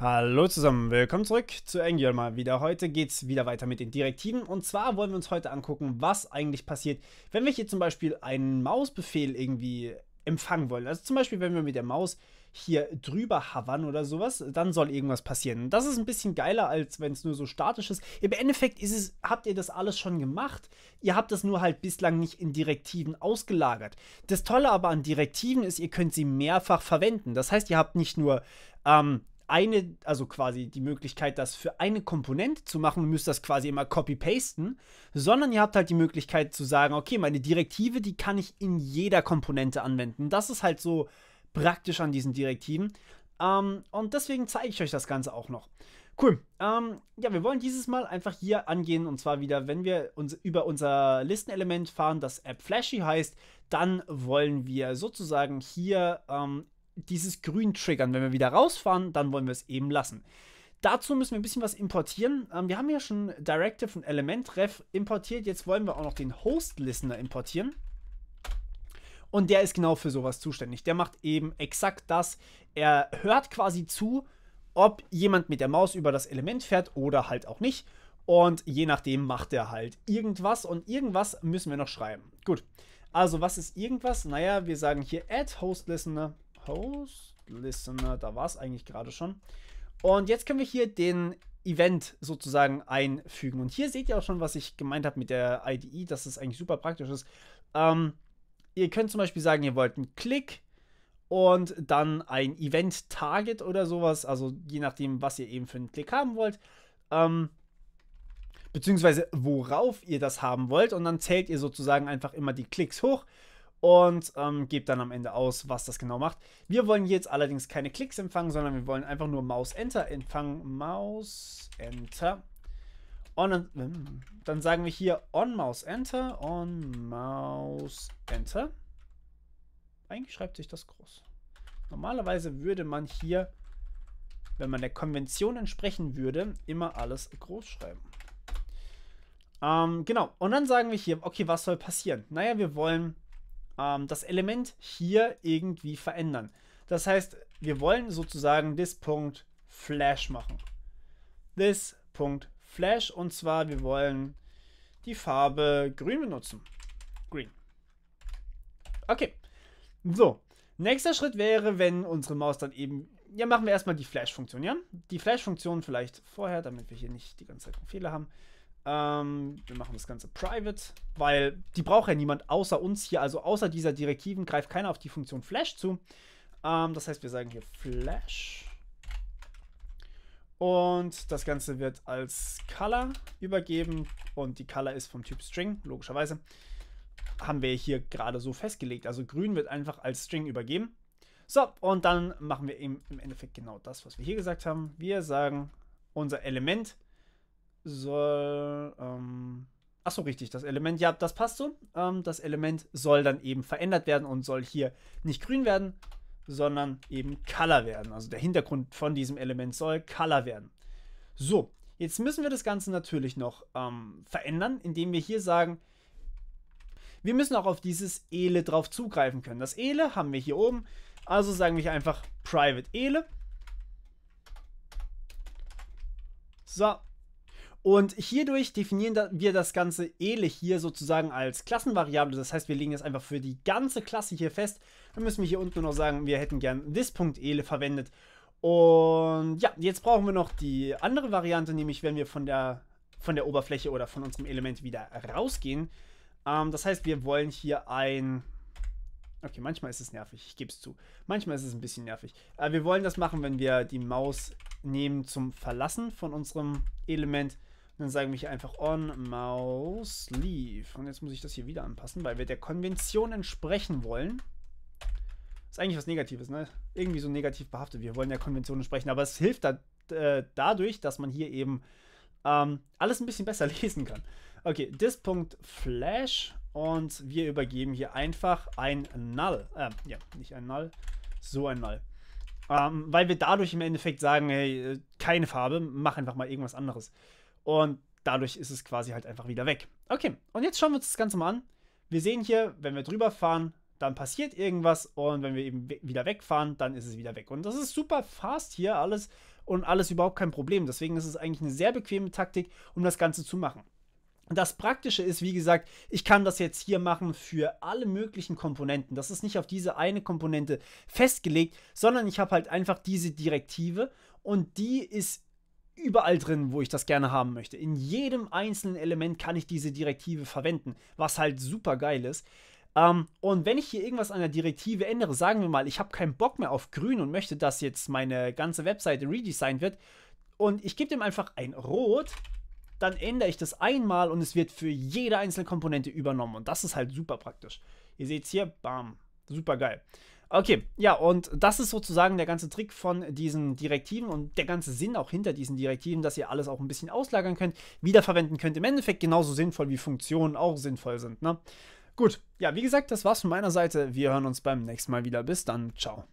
Hallo zusammen, willkommen zurück zu Angular mal wieder. Heute geht es wieder weiter mit den Direktiven und zwar wollen wir uns heute angucken, was eigentlich passiert, wenn wir hier zum Beispiel einen Mausbefehl irgendwie empfangen wollen. Also zum Beispiel, wenn wir mit der Maus hier drüber hovern oder sowas, dann soll irgendwas passieren. das ist ein bisschen geiler, als wenn es nur so statisch ist. Im Endeffekt ist es, habt ihr das alles schon gemacht. Ihr habt das nur halt bislang nicht in Direktiven ausgelagert. Das Tolle aber an Direktiven ist, ihr könnt sie mehrfach verwenden. Das heißt, ihr habt nicht nur ähm, eine, also quasi die Möglichkeit, das für eine Komponente zu machen und müsst das quasi immer copy-pasten, sondern ihr habt halt die Möglichkeit zu sagen, okay, meine Direktive, die kann ich in jeder Komponente anwenden. Das ist halt so praktisch an diesen Direktiven. Ähm, und deswegen zeige ich euch das Ganze auch noch. Cool. Ähm, ja, wir wollen dieses Mal einfach hier angehen und zwar wieder, wenn wir uns über unser Listenelement fahren, das App Flashy heißt, dann wollen wir sozusagen hier ähm, dieses Grün triggern. Wenn wir wieder rausfahren, dann wollen wir es eben lassen. Dazu müssen wir ein bisschen was importieren. Ähm, wir haben ja schon Directive und Element-Ref importiert. Jetzt wollen wir auch noch den Host-Listener importieren. Und der ist genau für sowas zuständig. Der macht eben exakt das. Er hört quasi zu, ob jemand mit der Maus über das Element fährt oder halt auch nicht. Und je nachdem macht er halt irgendwas. Und irgendwas müssen wir noch schreiben. Gut. Also, was ist irgendwas? Naja, wir sagen hier add host listener Post Listener, da war es eigentlich gerade schon. Und jetzt können wir hier den Event sozusagen einfügen. Und hier seht ihr auch schon, was ich gemeint habe mit der IDE, dass es das eigentlich super praktisch ist. Ähm, ihr könnt zum Beispiel sagen, ihr wollt einen Klick und dann ein Event-Target oder sowas, also je nachdem, was ihr eben für einen Klick haben wollt. Ähm, beziehungsweise worauf ihr das haben wollt und dann zählt ihr sozusagen einfach immer die Klicks hoch und ähm, gebt dann am Ende aus, was das genau macht. Wir wollen jetzt allerdings keine Klicks empfangen, sondern wir wollen einfach nur Maus-Enter empfangen. Maus-Enter. Und dann, ähm, dann, sagen wir hier on Mouse Enter, on Mouse Enter. Eigentlich schreibt sich das groß. Normalerweise würde man hier, wenn man der Konvention entsprechen würde, immer alles groß schreiben. Ähm, genau. Und dann sagen wir hier, okay, was soll passieren? Naja, wir wollen ähm, das Element hier irgendwie verändern. Das heißt, wir wollen sozusagen Punkt Flash machen. Punkt Flash und zwar wir wollen die Farbe grün benutzen. Green. Okay. So. Nächster Schritt wäre, wenn unsere Maus dann eben... Ja, machen wir erstmal die Flash-Funktion, ja? Die Flash-Funktion vielleicht vorher, damit wir hier nicht die ganze Zeit einen Fehler haben. Ähm, wir machen das Ganze private, weil die braucht ja niemand außer uns hier. Also außer dieser Direktiven greift keiner auf die Funktion Flash zu. Ähm, das heißt, wir sagen hier Flash. Und das Ganze wird als Color übergeben. Und die Color ist vom Typ String, logischerweise. Haben wir hier gerade so festgelegt. Also grün wird einfach als String übergeben. So, und dann machen wir eben im Endeffekt genau das, was wir hier gesagt haben. Wir sagen, unser Element soll. Ähm, ach so, richtig, das Element, ja, das passt so. Ähm, das Element soll dann eben verändert werden und soll hier nicht grün werden, sondern eben Color werden. Also der Hintergrund von diesem Element soll Color werden. So, jetzt müssen wir das Ganze natürlich noch ähm, verändern, indem wir hier sagen, wir müssen auch auf dieses Ele drauf zugreifen können. Das Ele haben wir hier oben, also sagen wir hier einfach Private Ele. So, und hierdurch definieren wir das Ganze ähnlich hier sozusagen als Klassenvariable. Das heißt, wir legen das einfach für die ganze Klasse hier fest. Dann müssen wir hier unten nur noch sagen, wir hätten gern this.ele verwendet. Und ja, jetzt brauchen wir noch die andere Variante, nämlich wenn wir von der, von der Oberfläche oder von unserem Element wieder rausgehen. Ähm, das heißt, wir wollen hier ein... Okay, manchmal ist es nervig, ich gebe es zu. Manchmal ist es ein bisschen nervig. Äh, wir wollen das machen, wenn wir die Maus nehmen zum Verlassen von unserem Element dann sagen wir hier einfach on mouse leave. Und jetzt muss ich das hier wieder anpassen, weil wir der Konvention entsprechen wollen. Ist eigentlich was Negatives, ne? Irgendwie so negativ behaftet. Wir wollen der Konvention entsprechen, aber es hilft da, äh, dadurch, dass man hier eben ähm, alles ein bisschen besser lesen kann. Okay, this.flash und wir übergeben hier einfach ein null. Äh, ja, nicht ein null, so ein null. Ähm, weil wir dadurch im Endeffekt sagen, hey, äh, keine Farbe, mach einfach mal irgendwas anderes. Und dadurch ist es quasi halt einfach wieder weg. Okay, und jetzt schauen wir uns das Ganze mal an. Wir sehen hier, wenn wir drüber fahren, dann passiert irgendwas und wenn wir eben wieder wegfahren, dann ist es wieder weg. Und das ist super fast hier alles und alles überhaupt kein Problem. Deswegen ist es eigentlich eine sehr bequeme Taktik, um das Ganze zu machen. Das Praktische ist, wie gesagt, ich kann das jetzt hier machen für alle möglichen Komponenten. Das ist nicht auf diese eine Komponente festgelegt, sondern ich habe halt einfach diese Direktive und die ist überall drin, wo ich das gerne haben möchte. In jedem einzelnen Element kann ich diese Direktive verwenden, was halt super geil ist. Ähm, und wenn ich hier irgendwas an der Direktive ändere, sagen wir mal, ich habe keinen Bock mehr auf grün und möchte, dass jetzt meine ganze Webseite redesigned wird und ich gebe dem einfach ein Rot, dann ändere ich das einmal und es wird für jede einzelne Komponente übernommen und das ist halt super praktisch. Ihr seht es hier, bam, super geil. Okay, ja, und das ist sozusagen der ganze Trick von diesen Direktiven und der ganze Sinn auch hinter diesen Direktiven, dass ihr alles auch ein bisschen auslagern könnt, wiederverwenden könnt. Im Endeffekt genauso sinnvoll wie Funktionen auch sinnvoll sind. Ne? Gut, ja, wie gesagt, das war's von meiner Seite. Wir hören uns beim nächsten Mal wieder. Bis dann, ciao.